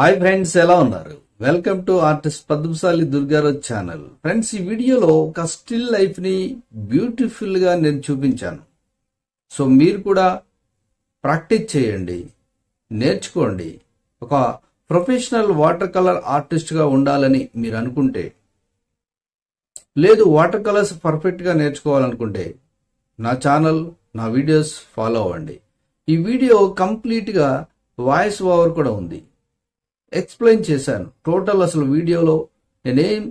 hi friends ఎలా ఉన్నారు welcome to artist Padmashali Durgaraj channel friends ఈ వీడియోలో ఒక స్టిల్ లైఫ్ ని బ్యూటిఫుల్ గా నేను చూపించాను సో మీరు కూడా ప్రాక్టీస్ చేయండి నేర్చుకోండి ఒక ప్రొఫెషనల్ వాటర్ కలర్ ఆర్టిస్ట్ గా ఉండాలని మీరు అనుకుంటే లేదు వాటర్ కలర్స్ పర్ఫెక్ట్ గా నేర్చుకోవాలనుకుంటే నా ఛానల్ నా వీడియోస్ ఫాలో అవ్వండి ఈ వీడియో కంప్లీట్ గా వాయిస్ ఓవర్ కూడా ఉంది ఎక్స్ప్లెయిన్ చేశాను టోటల్ అసలు వీడియోలో నేనేం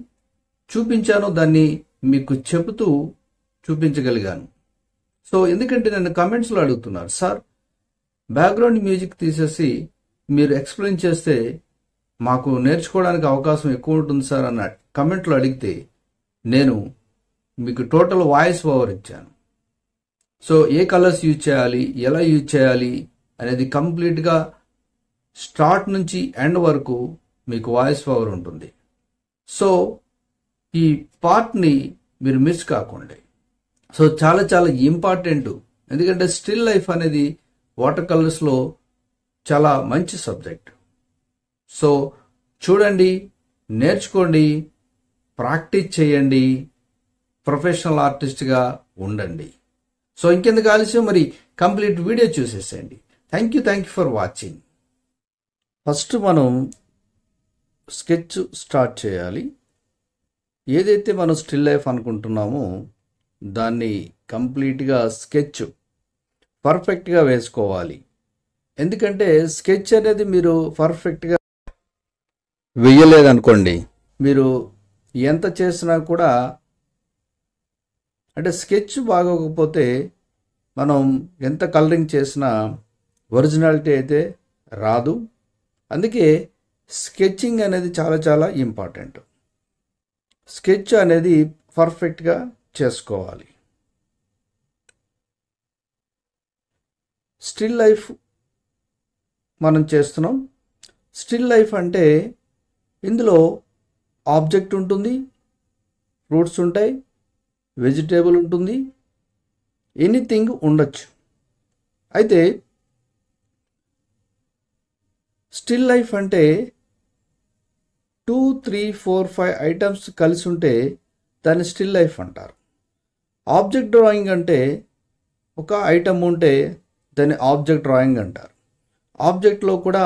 చూపించానో దాన్ని మీకు చెబుతూ చూపించగలిగాను సో ఎందుకంటే నన్ను కమెంట్స్లో అడుగుతున్నారు సార్ బ్యాక్గ్రౌండ్ మ్యూజిక్ తీసేసి మీరు ఎక్స్ప్లెయిన్ చేస్తే మాకు నేర్చుకోవడానికి అవకాశం ఎక్కువ ఉంటుంది సార్ అన్న కమెంట్లు అడిగితే నేను మీకు టోటల్ వాయిస్ ఓవర్ ఇచ్చాను సో ఏ కలర్స్ యూజ్ చేయాలి ఎలా యూజ్ చేయాలి అనేది కంప్లీట్గా స్టార్ట్ నుంచి ఎండ్ వరకు మీకు వాయిస్ పవర్ ఉంటుంది సో ఈ పార్ట్ని మీరు మిస్ కాకుండా సో చాలా చాలా ఇంపార్టెంట్ ఎందుకంటే స్టిల్ లైఫ్ అనేది వాటర్ కలర్స్లో చాలా మంచి సబ్జెక్ట్ సో చూడండి నేర్చుకోండి ప్రాక్టీస్ చేయండి ప్రొఫెషనల్ ఆర్టిస్ట్గా ఉండండి సో ఇంకెందుకు ఆలస్యం మరి కంప్లీట్ వీడియో చూసేసేయండి thank you thank you for watching first మనం స్కెచ్ స్టార్ట్ చేయాలి ఏదైతే మనం స్టిల్ లైఫ్ అనుకుంటున్నామో దాన్ని కంప్లీట్గా స్కెచ్ పర్ఫెక్ట్గా వేసుకోవాలి ఎందుకంటే స్కెచ్ అనేది మీరు పర్ఫెక్ట్గా వేయలేదనుకోండి మీరు ఎంత చేసినా కూడా అంటే స్కెచ్ బాగోకపోతే మనం ఎంత కలరింగ్ చేసినా ఒరిజినాలిటీ అయితే రాదు అందుకే స్కెచింగ్ అనేది చాలా చాలా ఇంపార్టెంట్ స్కెచ్ అనేది పర్ఫెక్ట్గా చేసుకోవాలి స్టిల్ లైఫ్ మనం చేస్తున్నాం స్టిల్ లైఫ్ అంటే ఇందులో ఆబ్జెక్ట్ ఉంటుంది ఫ్రూట్స్ ఉంటాయి వెజిటేబుల్ ఉంటుంది ఎనీథింగ్ ఉండొచ్చు అయితే స్టిల్ లైఫ్ అంటే two three four five items కలిసి ఉంటే దాన్ని స్టిల్ లైఫ్ అంటారు ఆబ్జెక్ట్ డ్రాయింగ్ అంటే ఒక ఐటమ్ ఉంటే దాన్ని ఆబ్జెక్ట్ డ్రాయింగ్ అంటారు ఆబ్జెక్ట్లో కూడా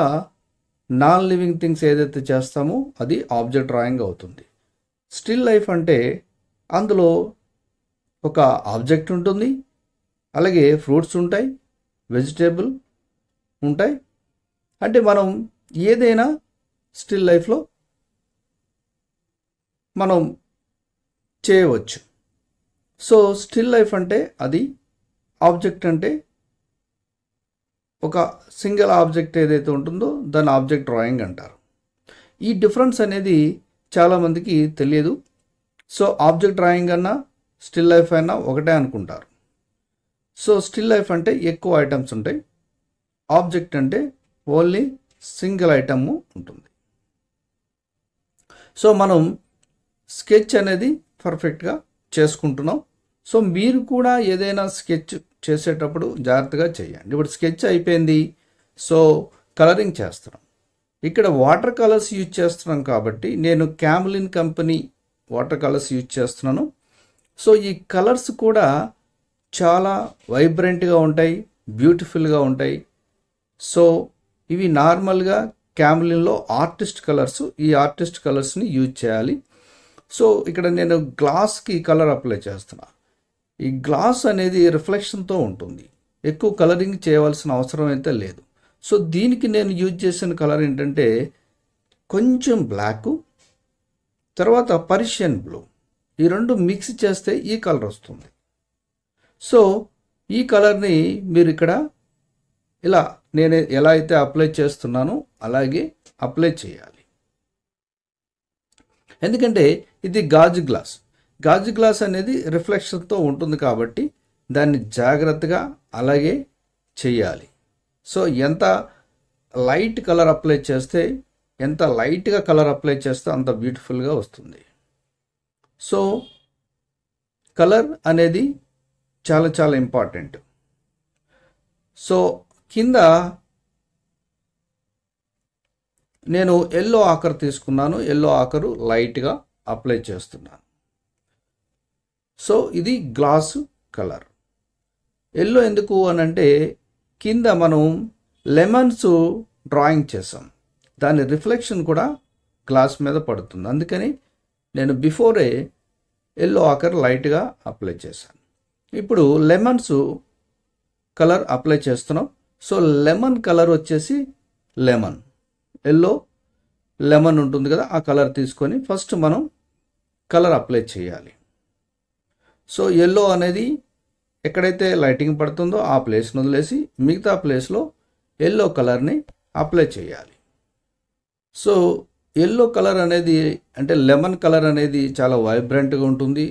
నాన్ లివింగ్ థింగ్స్ ఏదైతే చేస్తామో అది ఆబ్జెక్ట్ డ్రాయింగ్ అవుతుంది స్టిల్ లైఫ్ అంటే అందులో ఒక ఆబ్జెక్ట్ ఉంటుంది అలాగే ఫ్రూట్స్ ఉంటాయి వెజిటేబుల్ ఉంటాయి అంటే మనం ఏదైనా స్టిల్ లైఫ్లో మనం చేయవచ్చు సో స్టిల్ లైఫ్ అంటే అది ఆబ్జెక్ట్ అంటే ఒక సింగిల్ ఆబ్జెక్ట్ ఏదైతే ఉంటుందో దాని ఆబ్జెక్ట్ డ్రాయింగ్ అంటారు ఈ డిఫరెన్స్ అనేది చాలామందికి తెలియదు సో ఆబ్జెక్ట్ డ్రాయింగ్ అన్నా స్టిల్ లైఫ్ అయినా ఒకటే అనుకుంటారు సో స్టిల్ లైఫ్ అంటే ఎక్కువ ఐటమ్స్ ఉంటాయి ఆబ్జెక్ట్ అంటే ఓన్లీ సింగిల్ ఐటమ్ ఉంటుంది సో మనం స్కెచ్ అనేది పర్ఫెక్ట్గా చేసుకుంటున్నాం సో మీరు కూడా ఏదైనా స్కెచ్ చేసేటప్పుడు జాగ్రత్తగా చేయండి ఇప్పుడు స్కెచ్ అయిపోయింది సో కలరింగ్ చేస్తున్నాం ఇక్కడ వాటర్ కలర్స్ యూజ్ చేస్తున్నాం కాబట్టి నేను Camlin company water colours use చేస్తున్నాను సో ఈ కలర్స్ కూడా చాలా వైబ్రెంట్గా ఉంటాయి బ్యూటిఫుల్గా ఉంటాయి సో ఇవి నార్మల్గా క్యామ్లిన్లో ఆర్టిస్ట్ కలర్స్ ఈ ఆర్టిస్ట్ కలర్స్ని యూజ్ చేయాలి సో ఇక్కడ నేను గ్లాస్కి కలర్ అప్లై చేస్తున్నా ఈ గ్లాస్ అనేది రిఫ్లెక్షన్తో ఉంటుంది ఎక్కువ కలరింగ్ చేయవలసిన అవసరం అయితే లేదు సో దీనికి నేను యూజ్ చేసిన కలర్ ఏంటంటే కొంచెం బ్లాక్ తర్వాత పర్షియన్ బ్లూ ఈ రెండు మిక్స్ చేస్తే ఈ కలర్ వస్తుంది సో ఈ కలర్ని మీరు ఇక్కడ ఇలా నేను ఎలా అయితే అప్లై చేస్తున్నానో అలాగే అప్లై చేయాలి ఎందుకంటే ఇది గాజు గ్లాస్ గాజు గ్లాస్ అనేది రిఫ్లెక్షన్తో ఉంటుంది కాబట్టి దాన్ని జాగ్రత్తగా అలాగే చేయాలి సో ఎంత లైట్ కలర్ అప్లై చేస్తే ఎంత లైట్గా కలర్ అప్లై చేస్తే అంత బ్యూటిఫుల్గా వస్తుంది సో కలర్ అనేది చాలా చాలా ఇంపార్టెంట్ సో కింద నేను ఎల్లో ఆకర్ తీసుకున్నాను ఎల్లో ఆకరు లైట్గా అప్లై చేస్తున్నాను సో ఇది గ్లాసు కలర్ ఎల్లో ఎందుకు అని అంటే కింద మనం లెమన్స్ డ్రాయింగ్ చేసాం దాని రిఫ్లెక్షన్ కూడా గ్లాస్ మీద పడుతుంది అందుకని నేను బిఫోరే ఎల్లో ఆకర్ లైట్గా అప్లై చేశాను ఇప్పుడు లెమన్స్ కలర్ అప్లై చేస్తున్నాం సో లెమన్ కలర్ వచ్చేసి లెమన్ ఎల్లో లెమన్ ఉంటుంది కదా ఆ కలర్ తీసుకొని ఫస్ట్ మనం కలర్ అప్లై చేయాలి సో ఎల్లో అనేది ఎక్కడైతే లైటింగ్ పడుతుందో ఆ ప్లేస్ను వదిలేసి మిగతా ప్లేస్లో ఎల్లో కలర్ని అప్లై చేయాలి సో ఎల్లో కలర్ అనేది అంటే లెమన్ కలర్ అనేది చాలా వైబ్రెంట్గా ఉంటుంది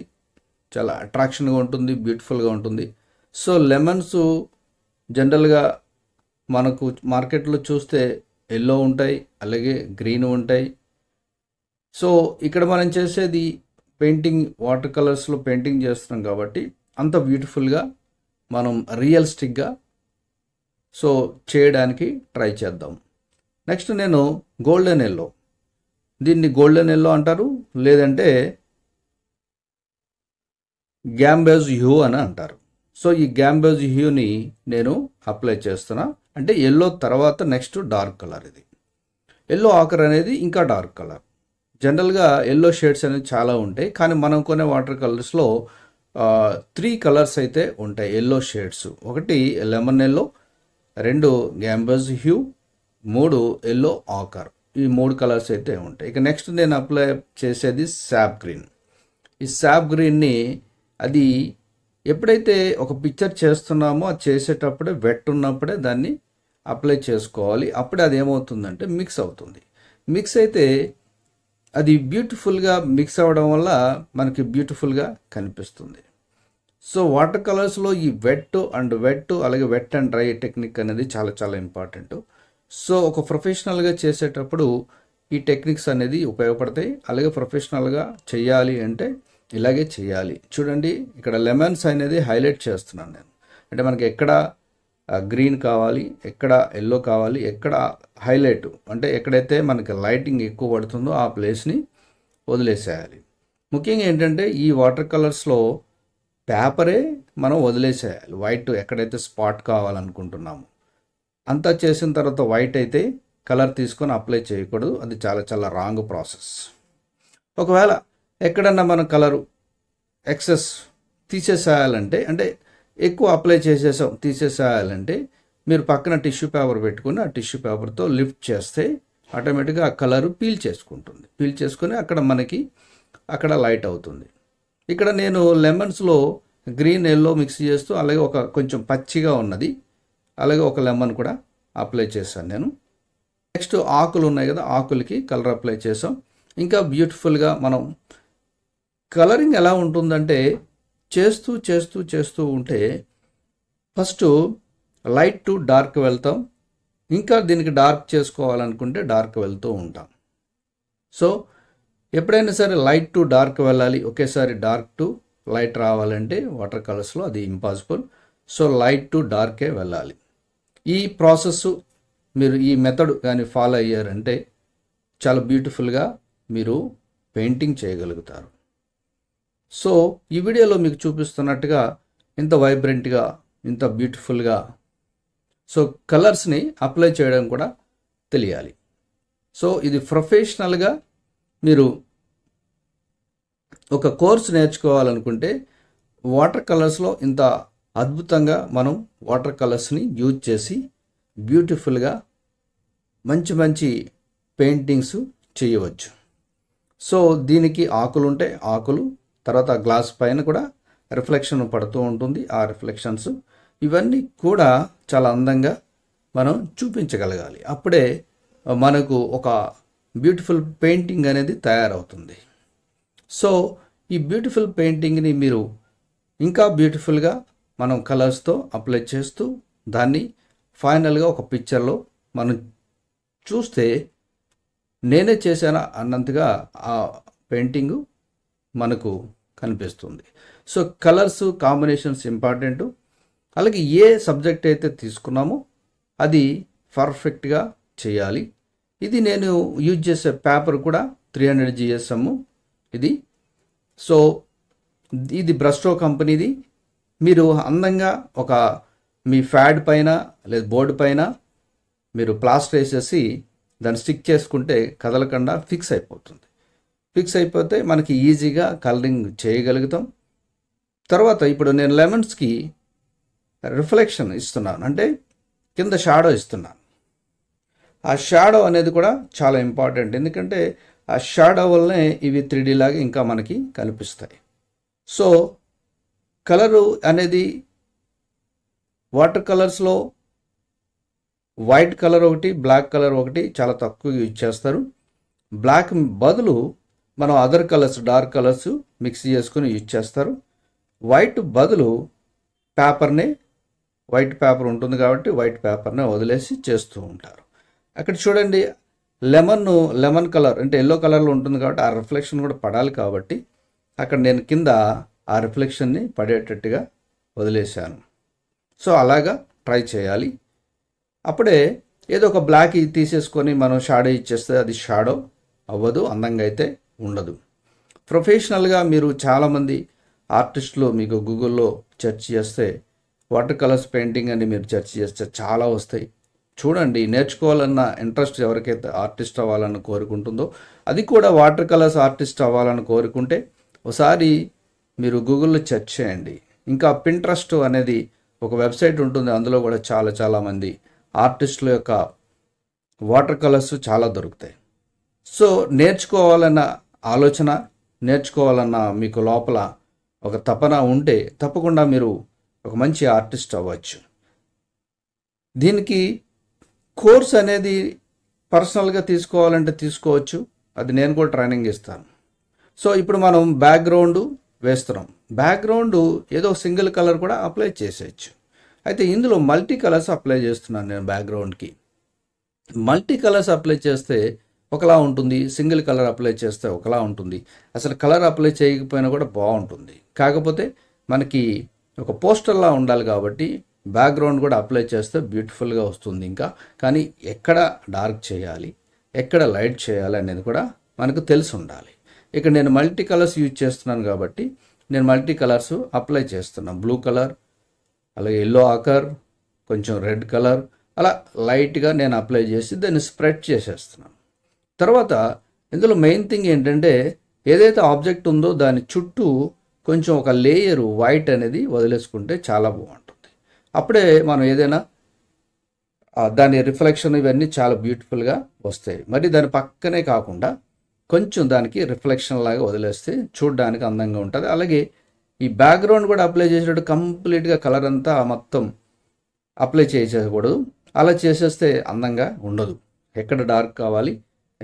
చాలా అట్రాక్షన్గా ఉంటుంది బ్యూటిఫుల్గా ఉంటుంది సో లెమన్స్ జనరల్గా మనకు మార్కెట్లో చూస్తే ఎల్లో ఉంటాయి అలాగే గ్రీన్ ఉంటాయి సో ఇక్కడ మనం చేసేది పెయింటింగ్ వాటర్ కలర్స్లో పెయింటింగ్ చేస్తున్నాం కాబట్టి అంత బ్యూటిఫుల్గా మనం రియలిస్టిక్గా సో చేయడానికి ట్రై చేద్దాం నెక్స్ట్ నేను గోల్డెన్ ఎల్లో దీన్ని గోల్డెన్ ఎల్లో అంటారు లేదంటే గ్యాంబేజ్ హ్యూ అని అంటారు సో ఈ గ్యాంబేజ్ హ్యూని నేను అప్లై చేస్తున్నా అంటే ఎల్లో తర్వాత నెక్స్ట్ డార్క్ కలర్ ఇది ఎల్లో ఆకర్ అనేది ఇంకా డార్క్ కలర్ జనరల్గా ఎల్లో షేడ్స్ అనేవి చాలా ఉంటాయి కానీ మనం కొనే వాటర్ కలర్స్లో త్రీ కలర్స్ అయితే ఉంటాయి ఎల్లో షేడ్స్ ఒకటి లెమన్ ఎల్లో రెండు గ్యాంబస్ హ్యూ మూడు ఎల్లో ఆకర్ ఈ మూడు కలర్స్ అయితే ఉంటాయి ఇక నెక్స్ట్ నేను అప్లై చేసేది శాప్ గ్రీన్ ఈ శాప్ గ్రీన్ని అది ఎప్పుడైతే ఒక పిక్చర్ చేస్తున్నామో అది చేసేటప్పుడే వెట్ ఉన్నప్పుడే దాన్ని అప్లై చేసుకోవాలి అప్పుడే అది ఏమవుతుందంటే మిక్స్ అవుతుంది మిక్స్ అయితే అది బ్యూటిఫుల్గా మిక్స్ అవ్వడం వల్ల మనకి బ్యూటిఫుల్గా కనిపిస్తుంది సో వాటర్ కలర్స్లో ఈ వెట్ అండ్ వెట్ అలాగే వెట్ అండ్ డ్రై టెక్నిక్ అనేది చాలా చాలా ఇంపార్టెంట్ సో ఒక ప్రొఫెషనల్గా చేసేటప్పుడు ఈ టెక్నిక్స్ అనేది ఉపయోగపడతాయి అలాగే ప్రొఫెషనల్గా చేయాలి అంటే ఇలాగే చేయాలి చూడండి ఇక్కడ లెమన్స్ అనేది హైలైట్ చేస్తున్నాను నేను అంటే మనకి ఎక్కడ గ్రీన్ కావాలి ఎక్కడ ఎల్లో కావాలి ఎక్కడ హైలైట్ అంటే ఎక్కడైతే మనకి లైటింగ్ ఎక్కువ పడుతుందో ఆ ప్లేస్ని వదిలేసేయాలి ముఖ్యంగా ఏంటంటే ఈ వాటర్ కలర్స్లో పేపరే మనం వదిలేసేయాలి వైట్ ఎక్కడైతే స్పాట్ కావాలనుకుంటున్నాము అంతా చేసిన తర్వాత వైట్ అయితే కలర్ తీసుకొని అప్లై చేయకూడదు అది చాలా చాలా రాంగ్ ప్రాసెస్ ఒకవేళ ఎక్కడన్నా మనం కలరు ఎక్సెస్ తీసేసేయాలంటే అంటే ఎక్కువ అప్లై చేసేసాం తీసేసేయాలంటే మీరు పక్కన టిష్యూ పేపర్ పెట్టుకుని ఆ టిష్యూ పేపర్తో లిఫ్ట్ చేస్తే ఆటోమేటిక్గా ఆ కలరు పీల్ చేసుకుంటుంది పీల్ చేసుకుని అక్కడ మనకి అక్కడ లైట్ అవుతుంది ఇక్కడ నేను లెమన్స్లో గ్రీన్ ఎల్లో మిక్స్ చేస్తూ అలాగే ఒక కొంచెం పచ్చిగా ఉన్నది అలాగే ఒక లెమన్ కూడా అప్లై చేశాను నేను నెక్స్ట్ ఆకులు ఉన్నాయి కదా ఆకులకి కలర్ అప్లై చేసాం ఇంకా బ్యూటిఫుల్గా మనం కలరింగ్ ఎలా ఉంటుందంటే చేస్తూ చేస్తూ చేస్తూ ఉంటే ఫస్ట్ లైట్ టు డార్క్ వెళ్తాం ఇంకా దీనికి డార్క్ చేసుకోవాలనుకుంటే డార్క్ వెళ్తూ ఉంటాం సో ఎప్పుడైనా సరే లైట్ టు డార్క్ వెళ్ళాలి ఒకేసారి డార్క్ టు లైట్ రావాలంటే వాటర్ కలర్స్లో అది ఇంపాసిబుల్ సో లైట్ టు డార్కే వెళ్ళాలి ఈ ప్రాసెస్ మీరు ఈ మెథడ్ కానీ ఫాలో అయ్యారంటే చాలా బ్యూటిఫుల్గా మీరు పెయింటింగ్ చేయగలుగుతారు సో ఈ వీడియోలో మీకు చూపిస్తున్నట్టుగా ఇంత వైబ్రెంట్గా ఇంత బ్యూటిఫుల్గా సో కలర్స్ని అప్లై చేయడం కూడా తెలియాలి సో ఇది ప్రొఫెషనల్గా మీరు ఒక కోర్స్ నేర్చుకోవాలనుకుంటే వాటర్ కలర్స్లో ఇంత అద్భుతంగా మనం వాటర్ కలర్స్ని యూజ్ చేసి బ్యూటిఫుల్గా మంచి మంచి పెయింటింగ్స్ చేయవచ్చు సో దీనికి ఆకులు ఉంటే ఆకులు తర్వాత గ్లాస్ పైన కూడా రిఫ్లెక్షన్ పడుతూ ఉంటుంది ఆ రిఫ్లెక్షన్స్ ఇవన్నీ కూడా చాలా అందంగా మనం చూపించగలగాలి అప్పుడే మనకు ఒక బ్యూటిఫుల్ పెయింటింగ్ అనేది తయారవుతుంది సో ఈ బ్యూటిఫుల్ పెయింటింగ్ని మీరు ఇంకా బ్యూటిఫుల్గా మనం కలర్స్తో అప్లై చేస్తూ దాన్ని ఫైనల్గా ఒక పిక్చర్లో మనం చూస్తే నేనే చేశాను అన్నంతగా ఆ పెయింటింగు మనకు కనిపిస్తుంది సో కలర్స్ కాంబినేషన్స్ ఇంపార్టెంట్ అలాగే ఏ సబ్జెక్ట్ అయితే తీసుకున్నామో అది పర్ఫెక్ట్గా చేయాలి ఇది నేను యూజ్ చేసే పేపర్ కూడా త్రీ హండ్రెడ్ జిఎస్ఎమ్ ఇది సో ఇది బ్రస్ట్రో కంపెనీది మీరు అందంగా ఒక మీ ఫ్యాడ్ పైన లేదా బోర్డు పైన మీరు ప్లాస్టర్ వేసేసి దాన్ని స్టిక్ చేసుకుంటే కదలకుండా ఫిక్స్ అయిపోతుంది ఫిక్స్ అయిపోతే మనకి ఈజీగా కలరింగ్ చేయగలుగుతాం తర్వాత ఇప్పుడు నేను లెమన్స్కి రిఫ్లెక్షన్ ఇస్తున్నాను అంటే కింద షాడో ఇస్తున్నాను ఆ షాడో అనేది కూడా చాలా ఇంపార్టెంట్ ఎందుకంటే ఆ షాడో వల్లనే ఇవి త్రీ లాగా ఇంకా మనకి కనిపిస్తాయి సో కలరు అనేది వాటర్ కలర్స్లో వైట్ కలర్ ఒకటి బ్లాక్ కలర్ ఒకటి చాలా తక్కువ యూజ్ చేస్తారు బ్లాక్ బదులు మనం other colours dark colours mix చేసుకుని యూజ్ చేస్తారు వైట్ బదులు పేపర్నే వైట్ పేపర్ ఉంటుంది కాబట్టి వైట్ పేపర్నే వదిలేసి చేస్తూ ఉంటారు అక్కడ చూడండి లెమన్ లెమన్ కలర్ అంటే ఎల్లో కలర్లో ఉంటుంది కాబట్టి ఆ రిఫ్లెక్షన్ కూడా పడాలి కాబట్టి అక్కడ నేను కింద ఆ రిఫ్లెక్షన్ని పడేటట్టుగా వదిలేశాను సో అలాగా ట్రై చేయాలి అప్పుడే ఏదో ఒక బ్లాక్ తీసేసుకొని మనం షాడో ఇచ్చేస్తే అది షాడో అవ్వదు అందంగా అయితే ఉండదు ప్రొఫెషనల్గా మీరు చాలామంది ఆర్టిస్టులు మీకు గూగుల్లో సెర్చ్ చేస్తే వాటర్ కలర్స్ పెయింటింగ్ అని మీరు సెర్చ్ చేస్తే చాలా వస్తాయి చూడండి నేర్చుకోవాలన్న ఇంట్రెస్ట్ ఎవరికైతే ఆర్టిస్ట్ అవ్వాలని కోరుకుంటుందో అది కూడా వాటర్ కలర్స్ ఆర్టిస్ట్ అవ్వాలని కోరుకుంటే ఒకసారి మీరు గూగుల్లో సెర్చ్ చేయండి ఇంకా పింట్రస్ట్ అనేది ఒక వెబ్సైట్ ఉంటుంది అందులో కూడా చాలా చాలామంది ఆర్టిస్టుల యొక్క వాటర్ కలర్స్ చాలా దొరుకుతాయి సో నేర్చుకోవాలన్న ఆలోచన నేర్చుకోవాలన్న మీకు లోపల ఒక తపన ఉంటే తప్పకుండా మీరు ఒక మంచి ఆర్టిస్ట్ అవ్వచ్చు దీనికి కోర్స్ అనేది పర్సనల్గా తీసుకోవాలంటే తీసుకోవచ్చు అది నేను కూడా ట్రైనింగ్ ఇస్తాను సో ఇప్పుడు మనం బ్యాక్గ్రౌండ్ వేస్తున్నాం బ్యాక్గ్రౌండ్ ఏదో సింగిల్ కలర్ కూడా అప్లై చేసేయచ్చు అయితే ఇందులో మల్టీ కలర్స్ అప్లై చేస్తున్నాను నేను బ్యాక్గ్రౌండ్కి మల్టీ కలర్స్ అప్లై చేస్తే ఒకలా ఉంటుంది సింగిల్ కలర్ అప్లై చేస్తే ఒకలా ఉంటుంది అసలు కలర్ అప్లై చేయకపోయినా కూడా బాగుంటుంది కాకపోతే మనకి ఒక పోస్టర్లా ఉండాలి కాబట్టి బ్యాక్గ్రౌండ్ కూడా అప్లై చేస్తే బ్యూటిఫుల్గా వస్తుంది ఇంకా కానీ ఎక్కడ డార్క్ చేయాలి ఎక్కడ లైట్ చేయాలి అనేది కూడా మనకు తెలిసి ఉండాలి ఇక్కడ నేను మల్టీ కలర్స్ యూజ్ చేస్తున్నాను కాబట్టి నేను మల్టీ కలర్స్ అప్లై చేస్తున్నాను బ్లూ కలర్ అలాగే ఎల్లో ఆకర్ కొంచెం రెడ్ కలర్ అలా లైట్గా నేను అప్లై చేసి దాన్ని స్ప్రెడ్ చేసేస్తున్నాను తర్వాత ఇందులో మెయిన్ థింగ్ ఏంటంటే ఏదైతే ఆబ్జెక్ట్ ఉందో దాని చుట్టూ కొంచెం ఒక లేయరు వైట్ అనేది వదిలేసుకుంటే చాలా బాగుంటుంది అప్పుడే మనం ఏదైనా దాని రిఫ్లెక్షన్ ఇవన్నీ చాలా బ్యూటిఫుల్గా వస్తాయి మరి దాని పక్కనే కాకుండా కొంచెం దానికి రిఫ్లెక్షన్ లాగా వదిలేస్తే చూడడానికి అందంగా ఉంటుంది అలాగే ఈ బ్యాక్గ్రౌండ్ కూడా అప్లై చేసేటప్పుడు కంప్లీట్గా కలర్ అంతా మొత్తం అప్లై చేసేయకూడదు అలా చేసేస్తే అందంగా ఉండదు ఎక్కడ డార్క్ కావాలి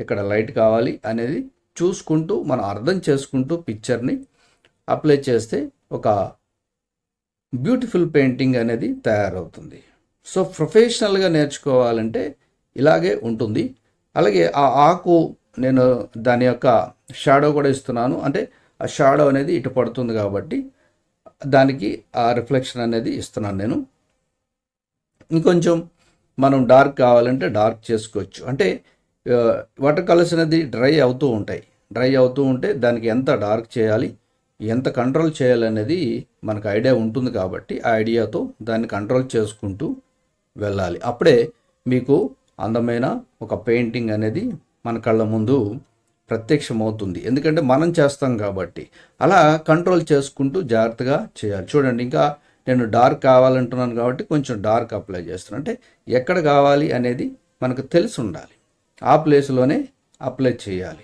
ఇక్కడ లైట్ కావాలి అనేది చూసుకుంటూ మనం అర్థం చేసుకుంటూ పిక్చర్ని అప్లై చేస్తే ఒక బ్యూటిఫుల్ పెయింటింగ్ అనేది తయారవుతుంది సో ప్రొఫెషనల్గా నేర్చుకోవాలంటే ఇలాగే ఉంటుంది అలాగే ఆ ఆకు నేను దాని యొక్క షాడో కూడా ఇస్తున్నాను అంటే ఆ షాడో అనేది ఇటు పడుతుంది కాబట్టి దానికి ఆ రిఫ్లెక్షన్ అనేది ఇస్తున్నాను నేను ఇంకొంచెం మనం డార్క్ కావాలంటే డార్క్ చేసుకోవచ్చు అంటే వాటర్ కలర్స్ అనేది డ్రై అవుతూ ఉంటాయి డ్రై అవుతూ ఉంటే దానికి ఎంత డార్క్ చేయాలి ఎంత కంట్రోల్ చేయాలనేది మనకు ఐడియా ఉంటుంది కాబట్టి ఆ ఐడియాతో దాన్ని కంట్రోల్ చేసుకుంటూ వెళ్ళాలి అప్పుడే మీకు అందమైన ఒక పెయింటింగ్ అనేది మన కళ్ళ ముందు ప్రత్యక్షమవుతుంది ఎందుకంటే మనం చేస్తాం కాబట్టి అలా కంట్రోల్ చేసుకుంటూ జాగ్రత్తగా చేయాలి చూడండి ఇంకా నేను డార్క్ కావాలంటున్నాను కాబట్టి కొంచెం డార్క్ అప్లై చేస్తున్నాను అంటే ఎక్కడ కావాలి అనేది మనకు తెలిసి ఉండాలి ఆ ప్లేస్లోనే అప్లై చేయాలి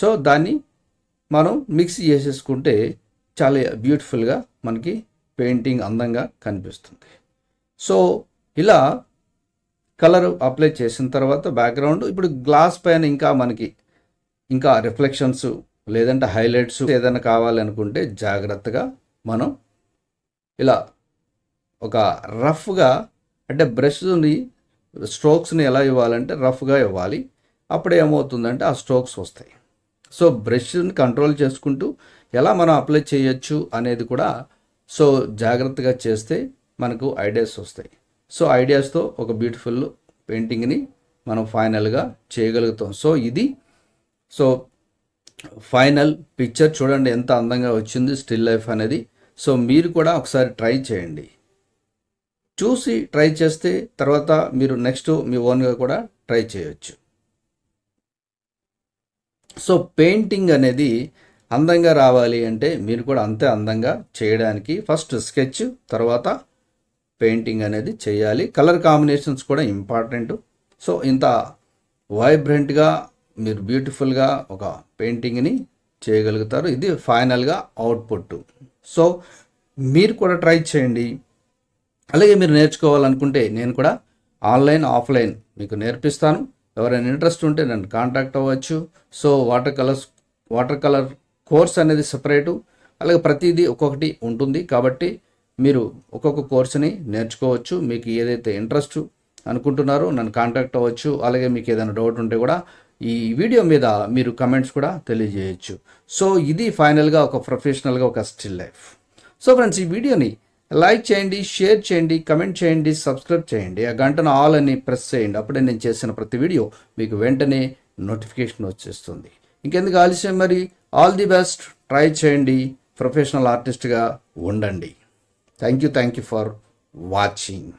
సో దాన్ని మనం మిక్స్ చేసేసుకుంటే చాలా బ్యూటిఫుల్గా మనకి పెయింటింగ్ అందంగా కనిపిస్తుంది సో ఇలా కలర్ అప్లై చేసిన తర్వాత బ్యాక్గ్రౌండ్ ఇప్పుడు గ్లాస్ పైన ఇంకా మనకి ఇంకా రిఫ్లెక్షన్స్ లేదంటే హైలైట్స్ ఏదైనా కావాలనుకుంటే జాగ్రత్తగా మనం ఇలా ఒక రఫ్గా అంటే బ్రష్ని స్ట్రోక్స్ని ఎలా ఇవ్వాలంటే రఫ్గా ఇవ్వాలి అప్పుడు ఏమవుతుందంటే ఆ స్ట్రోక్స్ వస్తాయి సో బ్రష్ని కంట్రోల్ చేసుకుంటూ ఎలా మనం అప్లై చేయొచ్చు అనేది కూడా సో జాగ్రత్తగా చేస్తే మనకు ఐడియాస్ వస్తాయి సో ఐడియాస్తో ఒక బ్యూటిఫుల్ పెయింటింగ్ని మనం ఫైనల్గా చేయగలుగుతాం సో ఇది సో ఫైనల్ పిక్చర్ చూడండి ఎంత అందంగా వచ్చింది స్టిల్ లైఫ్ అనేది సో మీరు కూడా ఒకసారి ట్రై చేయండి చూసి ట్రై చేస్తే తర్వాత మీరు నెక్స్ట్ మీ ఓన్గా కూడా ట్రై చేయొచ్చు సో పెయింటింగ్ అనేది అందంగా రావాలి అంటే మీరు కూడా అంతే అందంగా చేయడానికి ఫస్ట్ స్కెచ్ తర్వాత పెయింటింగ్ అనేది చేయాలి కలర్ కాంబినేషన్స్ కూడా ఇంపార్టెంట్ సో ఇంత వైబ్రెంట్గా మీరు బ్యూటిఫుల్గా ఒక పెయింటింగ్ని చేయగలుగుతారు ఇది ఫైనల్గా అవుట్పుట్ సో మీరు కూడా ట్రై చేయండి అలాగే మీరు నేర్చుకోవాలనుకుంటే నేను కూడా ఆన్లైన్ ఆఫ్లైన్ మీకు నేర్పిస్తాను ఎవరైనా ఇంట్రెస్ట్ ఉంటే నన్ను కాంటాక్ట్ అవ్వచ్చు so water colours water colour course అనేది సపరేటు అలాగే ప్రతిదీ ఒక్కొక్కటి ఉంటుంది కాబట్టి మీరు ఒక్కొక్క కోర్సుని నేర్చుకోవచ్చు మీకు ఏదైతే ఇంట్రెస్ట్ అనుకుంటున్నారో నన్ను కాంటాక్ట్ అవ్వచ్చు అలాగే మీకు ఏదైనా డౌట్ ఉంటే కూడా ఈ వీడియో మీద మీరు కమెంట్స్ కూడా తెలియజేయచ్చు సో ఇది ఫైనల్గా ఒక ప్రొఫెషనల్గా ఒక స్టిల్ లైఫ్ సో ఫ్రెండ్స్ ఈ వీడియోని లైక్ చేయండి షేర్ చేయండి కమెంట్ చేయండి సబ్స్క్రైబ్ చేయండి ఆ గంటను ఆల్ అని ప్రెస్ చేయండి అప్పుడే నేను చేసిన ప్రతి వీడియో మీకు వెంటనే నోటిఫికేషన్ వచ్చేస్తుంది ఇంకెందుకు ఆలస్యం మరి ఆల్ ది బెస్ట్ ట్రై చేయండి ప్రొఫెషనల్ ఆర్టిస్ట్గా ఉండండి thank you thank you for watching